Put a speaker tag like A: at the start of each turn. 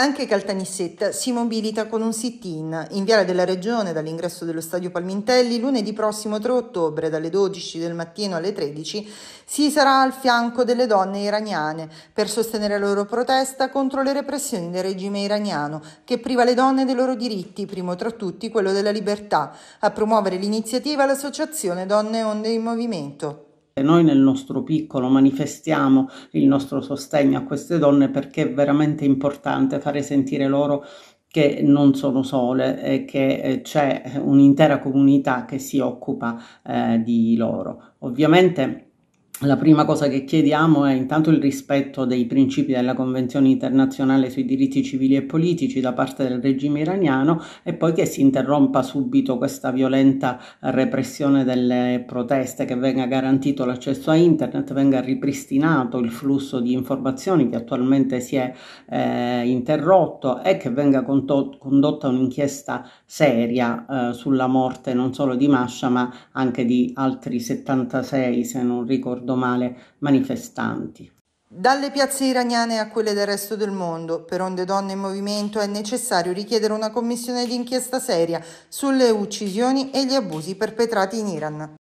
A: Anche Caltanissetta si mobilita con un sit-in in Viale della Regione dall'ingresso dello Stadio Palmintelli lunedì prossimo 3 ottobre dalle 12 del mattino alle 13 si sarà al fianco delle donne iraniane per sostenere la loro protesta contro le repressioni del regime iraniano che priva le donne dei loro diritti, primo tra tutti quello della libertà. A promuovere l'iniziativa l'associazione Donne Onde in Movimento
B: noi nel nostro piccolo manifestiamo il nostro sostegno a queste donne perché è veramente importante fare sentire loro che non sono sole e che eh, c'è un'intera comunità che si occupa eh, di loro. Ovviamente la prima cosa che chiediamo è intanto il rispetto dei principi della Convenzione internazionale sui diritti civili e politici da parte del regime iraniano e poi che si interrompa subito questa violenta repressione delle proteste, che venga garantito l'accesso a internet, venga ripristinato il flusso di informazioni che attualmente si è eh, interrotto e che venga condotta un'inchiesta seria eh, sulla morte non solo di Masha ma anche di altri 76 se non ricordo ricordo male, manifestanti.
A: Dalle piazze iraniane a quelle del resto del mondo, per onde donne in movimento è necessario richiedere una commissione d'inchiesta seria sulle uccisioni e gli abusi perpetrati in Iran.